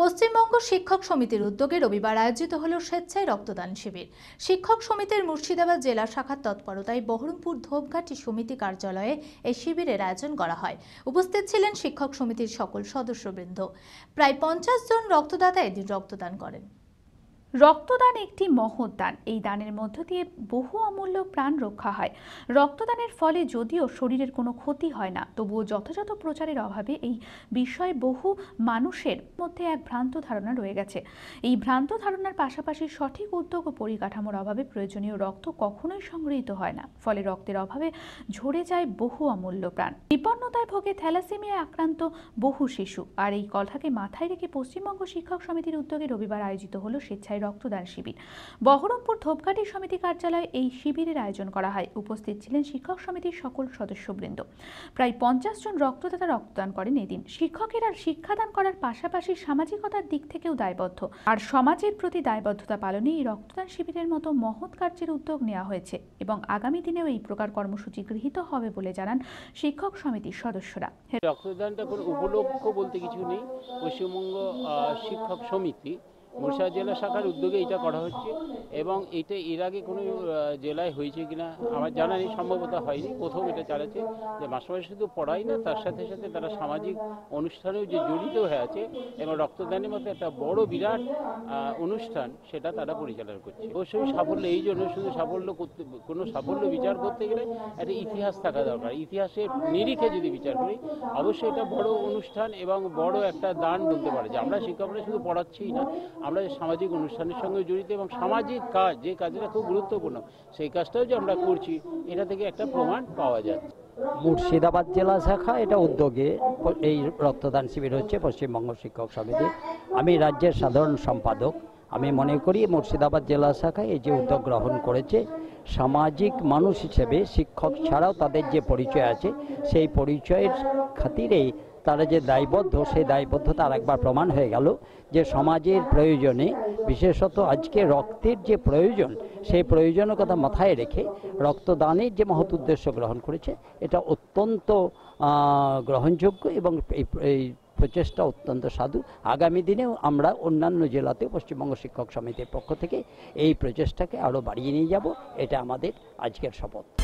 পশ্চিমবঙ্গ শিক্ষক সমিতির উদ্যোগে রবিবার আয়োজিত হল স্বেচ্ছায় রক্তদান শিবির শিক্ষক সমিতির মুর্শিদাবাদ জেলা শাখার তৎপরতায় বহরমপুর ধোপঘাটি সমিতি কার্যালয়ে এই শিবিরের আয়োজন করা হয় উপস্থিত ছিলেন শিক্ষক সমিতির সকল সদস্যবৃন্দ প্রায় পঞ্চাশ জন রক্তদাতা এদিন রক্তদান করেন রক্তদান একটি মহৎ দান এই দানের মধ্য দিয়ে বহু অমূল্য প্রাণ রক্ষা হয় রক্তদানের ফলে যদিও শরীরের কোনো ক্ষতি হয় না তবুও যথাযথ প্রচারের অভাবে এই বিষয়ে বহু মানুষের মধ্যে এক ভ্রান্ত ধারণা রয়ে গেছে এই ভ্রান্ত ধারণার পাশাপাশি সঠিক উদ্যোগ ও পরিকাঠামোর অভাবে প্রয়োজনীয় রক্ত কখনোই সংগৃহীত হয় না ফলে রক্তের অভাবে ঝরে যায় বহু অমূল্য প্রাণ বিপন্নতায় ভোগে থ্যালাসেমিয়া আক্রান্ত বহু শিশু আর এই কথাকে মাথায় রেখে পশ্চিমবঙ্গ শিক্ষক সমিতির উদ্যোগে রবিবার আয়োজিত হলো স্বেচ্ছায় রক্তদান শিবির বহরমপুর ধোপঘাটি সমিতি কার্যালয়ে এই শিবিরের আয়োজন করা হয় উপস্থিত ছিলেন শিক্ষক সমিতির সকল সদস্যবৃন্দ প্রায় পঞ্চাশ জন রক্তদাতা রক্তদান করেন এদিন শিক্ষকেরা শিক্ষাদান করার পাশাপাশি সামাজিকতার দিক থেকেও দায়বদ্ধ আর সমাজের প্রতি দায়বদ্ধতা পালনে এই রক্তদান শিবিরের মতো মহৎ কার্যের উদ্যোগ নেওয়া হয়েছে এবং আগামী দিনেও এই প্রকার কর্মসূচি গৃহীত হবে বলে জানান শিক্ষক সমিতির সদস্যরা রক্তদানটা কোনো উপলক্ষ বলতে কিছু নেই পশ্চিমবঙ্গ শিক্ষক সমিতি মুর্শিদাবাদ জেলা শাখার উদ্যোগে এটা করা হচ্ছে এবং এটা এর আগে কোনো জেলায় হয়েছে কিনা আমার জানা নেই সম্ভবত হয়নি প্রথম এটা চালাচ্ছে যে মাসে শুধু পড়াই না তার সাথে সাথে তারা সামাজিক অনুষ্ঠানেও যে জড়িত হয়ে আছে এবং রক্তদানের মতো একটা বড় বিরাট অনুষ্ঠান সেটা তারা পরিচালনা করছে অবশ্যই সাফল্য এই জন্য শুধু সাফল্য করতে কোনো সাফল্য বিচার করতে গেলে একটা ইতিহাস থাকা দরকার ইতিহাসের নিরিখে যদি বিচার করি অবশ্যই এটা বড় অনুষ্ঠান এবং বড় একটা দান বলতে পারে যে আমরা শিক্ষকরা শুধু পড়াচ্ছি না আমরা সামাজিক অনুষ্ঠানের সঙ্গে জড়িত এবং সামাজিক কাজ যে কাজটা খুব গুরুত্বপূর্ণ সেই কাজটাও যে আমরা করছি এটা থেকে একটা প্রমাণ পাওয়া যাচ্ছে মুর্শিদাবাদ জেলা শাখা এটা উদ্যোগে এই রক্তদান শিবির হচ্ছে পশ্চিমবঙ্গ শিক্ষক সমিতি আমি রাজ্যের সাধারণ সম্পাদক আমি মনে করি মুর্শিদাবাদ জেলা শাখায় এই যে উদ্যোগ গ্রহণ করেছে সামাজিক মানুষ হিসেবে শিক্ষক ছাড়াও তাদের যে পরিচয় আছে সেই পরিচয়ের খাতিরেই তারা যে দায়বদ্ধ সেই দায়বদ্ধতা আরেকবার প্রমাণ হয়ে গেল যে সমাজের প্রয়োজনে বিশেষত আজকে রক্তের যে প্রয়োজন সেই প্রয়োজনের কথা মাথায় রেখে রক্তদানের যে মহৎ উদ্দেশ্য গ্রহণ করেছে এটা অত্যন্ত গ্রহণযোগ্য এবং এই প্রচেষ্টা অত্যন্ত সাধু আগামী দিনেও আমরা অন্যান্য জেলাতে পশ্চিমবঙ্গ শিক্ষক সমিতির পক্ষ থেকে এই প্রচেষ্টাকে আরও বাড়িয়ে নিয়ে যাব এটা আমাদের আজকের শপথ